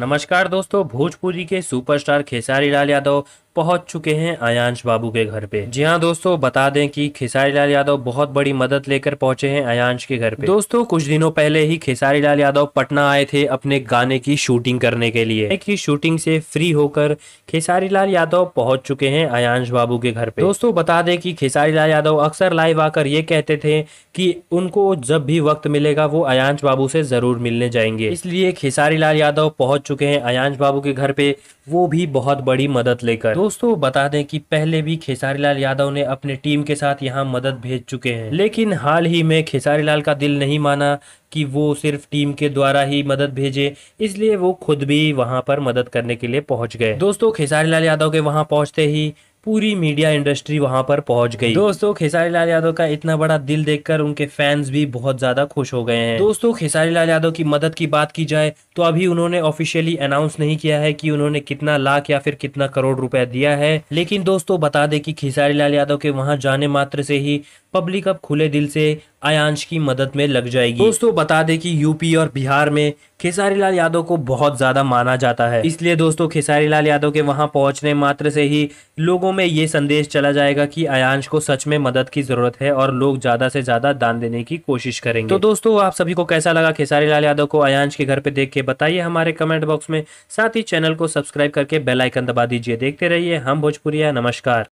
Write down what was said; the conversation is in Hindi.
नमस्कार दोस्तों भोजपुरी के सुपरस्टार खेसारी लाल यादव पहुंच चुके हैं अयांश बाबू के घर पे जी हाँ दोस्तों बता दें कि खेसारी लाल यादव बहुत बड़ी मदद लेकर पहुंचे हैं अयांश के घर पे दोस्तों कुछ दिनों पहले ही खेसारी लाल यादव पटना आए थे अपने गाने की शूटिंग करने के लिए की शूटिंग से फ्री होकर खेसारी लाल यादव पहुंच चुके हैं अयांश बाबू के घर पे दोस्तों बता दें कि खेसारी लाल यादव अक्सर लाइव आकर ये कहते थे कि उनको जब भी वक्त मिलेगा वो अयांश बाबू से जरूर मिलने जाएंगे इसलिए खेसारी लाल यादव पहुंच चुके हैं अयांश बाबू के घर पे वो भी बहुत बड़ी मदद लेकर दोस्तों बता दें कि पहले भी खेसारी लाल यादव ने अपने टीम के साथ यहाँ मदद भेज चुके हैं लेकिन हाल ही में खेसारी लाल का दिल नहीं माना कि वो सिर्फ टीम के द्वारा ही मदद भेजे इसलिए वो खुद भी वहाँ पर मदद करने के लिए पहुँच गए दोस्तों खेसारी लाल यादव के वहाँ पहुँचते ही पूरी मीडिया इंडस्ट्री वहां पर पहुंच गई दोस्तों खेसारी लाल यादव का इतना बड़ा दिल देखकर उनके फैंस भी बहुत ज्यादा खुश हो गए हैं दोस्तों खेसारी लाल यादव की मदद की बात की जाए तो अभी उन्होंने ऑफिशियली अनाउंस नहीं किया है कि उन्होंने कितना लाख या फिर कितना करोड़ रुपए दिया है लेकिन दोस्तों बता दे कि खेसारी लाल यादव के वहां जाने मात्र से ही पब्लिक अब खुले दिल से अयांश की मदद में लग जाएगी दोस्तों बता दें कि यूपी और बिहार में खेसारी लाल यादव को बहुत ज्यादा माना जाता है इसलिए दोस्तों खेसारी लाल यादव के वहां पहुंचने मात्र से ही लोगों में ये संदेश चला जाएगा कि अयांश को सच में मदद की जरूरत है और लोग ज्यादा से ज्यादा दान देने की कोशिश करेंगे तो दोस्तों आप सभी को कैसा लगा खेसारी लाल यादव को अयांश के घर पे देख के बताइए हमारे कमेंट बॉक्स में साथ ही चैनल को सब्सक्राइब करके बेलाइकन दबा दीजिए देखते रहिए हम भोजपुरिया नमस्कार